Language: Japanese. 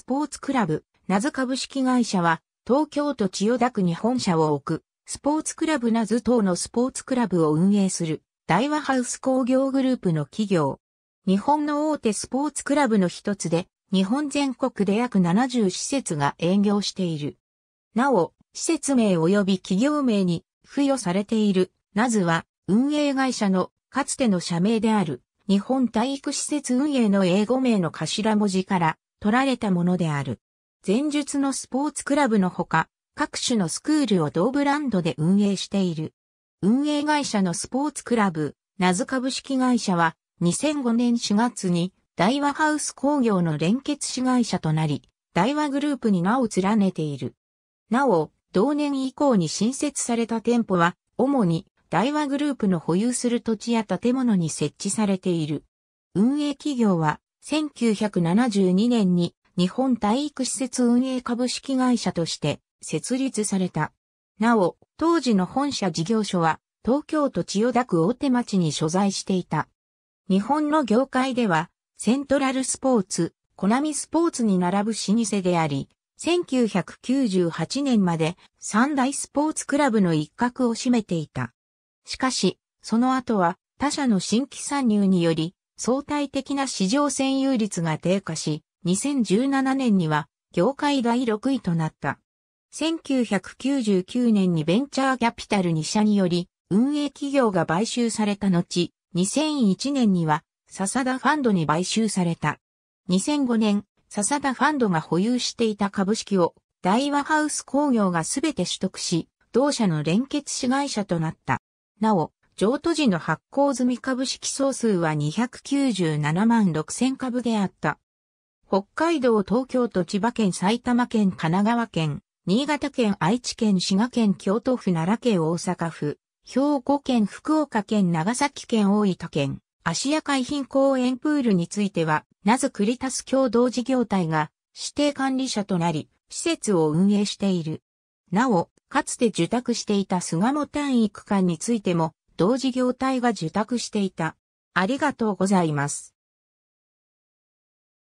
スポーツクラブ、ナズ株式会社は、東京都千代田区に本社を置く、スポーツクラブナズ等のスポーツクラブを運営する、大和ハウス工業グループの企業。日本の大手スポーツクラブの一つで、日本全国で約70施設が営業している。なお、施設名及び企業名に付与されている、ナズは、運営会社のかつての社名である、日本体育施設運営の英語名の頭文字から、取られたものである。前述のスポーツクラブのほか、各種のスクールを同ブランドで運営している。運営会社のスポーツクラブ、ナズ株式会社は、2005年4月に、大和ハウス工業の連結子会社となり、大和グループに名を連ねている。なお、同年以降に新設された店舗は、主に大和グループの保有する土地や建物に設置されている。運営企業は、1972年に日本体育施設運営株式会社として設立された。なお、当時の本社事業所は東京都千代田区大手町に所在していた。日本の業界ではセントラルスポーツ、コナミスポーツに並ぶ老舗であり、1998年まで三大スポーツクラブの一角を占めていた。しかし、その後は他社の新規参入により相対的な市場占有率が低下し、2017年には業界第6位となった。1999年にベンチャーキャピタル2社により運営企業が買収された後、2001年には笹田ファンドに買収された。2005年、笹田ファンドが保有していた株式を大和ハウス工業がすべて取得し、同社の連結子会社となった。なお、譲渡時の発行済み株式総数は297万6000株であった。北海道、東京都、千葉県、埼玉県、神奈川県、新潟県、愛知県、滋賀県、京都府、奈良県、大阪府、兵庫県、福岡県、長崎県、大分県、芦屋海浜公園プールについては、なずクリタス共同事業体が指定管理者となり、施設を運営している。なお、かつて受託していた菅鴨単育館についても、同事業体が受託していた。ありがとうございます。